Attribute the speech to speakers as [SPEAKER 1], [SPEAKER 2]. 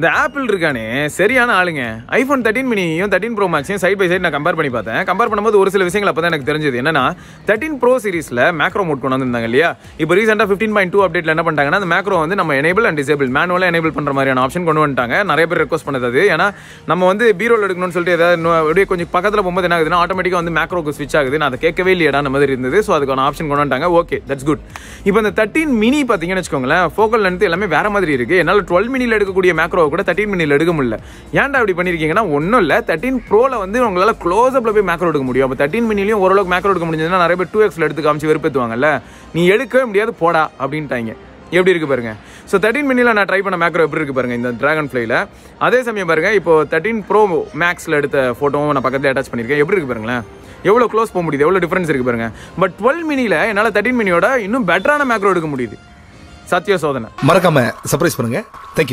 [SPEAKER 1] இந்த ஆப்பிள் இருக்கானே சரியான ஆளுங்க ஐஃபோன் தேர்ட்டின் மினியும் தேர்ட்டின் ப்ரோ மேக்ஸையும் சைட் பை சைட் நான் கம்பேர் பண்ணி பார்த்தேன் கம்பேர் பண்ணும்போது ஒரு சில விஷயங்கள் அப்போ தான் எனக்கு தெரிஞ்சது என்னன்னா தேர்ட்டின் ப்ரோ சீரிஸில் மேக்ரோ மோட் கொண்டு வந்திருந்தாங்க இல்லையா இப்போ ரீசெண்டாக ஃபிஃப்டின் பாயிண்ட் டூ அப்டேட்டில் என்ன பண்ணிட்டாங்கன்னா அந்த மேக்ரோ வந்து நம்ம எனேபிள் அண்ட் டிசேபிள் மேனுவலாக எனேபிள் பண்ணுற மாதிரியான ஆப்ஷன் கொண்டு வந்துட்டாங்க நிறைய பேர் ரெக்வஸ்ட் பண்ணுறது ஏன்னா நம்ம வந்து பீரோவில் எடுக்கணும்னு சொல்லிட்டு ஏதாவது அப்படியே கொஞ்சம் பக்கத்தில் போகும்போது என்ன ஆகுதுன்னா ஆட்டோமேட்டிக்காக வந்து மேக்ரோக்கு ஸ்விட்ச் ஆகுது நான் அதை கேட்கவே இல்லையடா அந்த மாதிரி இருந்தது ஸோ அதுக்கான ஆப்ஷன் கொண்டு வந்துட்டாங்க ஓகே தட்ஸ் குட் இப்போ இந்த தேர்ட்டின் மினி பார்த்தீங்கன்னு வச்சுக்கோங்களேன் ஃபோக்கல் லென்த் எல்லாமே வேறு மாதிரி இருக்குது என்னால் டுவெல் மினியில் எடுக்கக்கூடிய மேக்ரோ ப்ரோவை கூட தேர்ட்டின் மினியில் எடுக்க முடியல ஏன்டா அப்படி பண்ணியிருக்கீங்கன்னா ஒன்றும் இல்லை தேர்ட்டின் ப்ரோவில் வந்து உங்களால் க்ளோஸ் அப்பில் போய் மேக்ரோ எடுக்க முடியும் அப்போ தேர்ட்டின் மினிலையும் ஓரளவுக்கு மேக்ரோ எடுக்க முடிஞ்சதுன்னா நிறைய பேர் டூ எக்ஸில் எடுத்து காமிச்சு வெறுப்பேற்றுவாங்கல்ல நீ எடுக்கவே முடியாது போடா அப்படின்ட்டாங்க எப்படி இருக்கு பாருங்க ஸோ தேர்ட்டின் மினியில் நான் ட்ரை பண்ண மேக்ரோ எப்படி இருக்கு பாருங்க இந்த ட்ராகன் ஃப்ளையில் அதே சமயம் பாருங்க இப்போ தேர்ட்டின் ப்ரோ மேக்ஸில் எடுத்த ஃபோட்டோவும் நான் பக்கத்தில் அட்டாச் பண்ணியிருக்கேன் எப்படி இருக்கு பாருங்களேன் எவ்வளோ க்ளோஸ் போக முடியுது எவ்வளோ டிஃப்ரென்ஸ் இருக்கு பாருங்க பட் டுவெல் மினியில் என்னால் தேர்ட்டின் மினியோட இன்னும் பெட்டரான மேக்ரோ எடுக்க முடியுது சத்திய சோதனை
[SPEAKER 2] மறக்காம சர்ப்ரைஸ் பண்ணுங்க தேங்க்யூ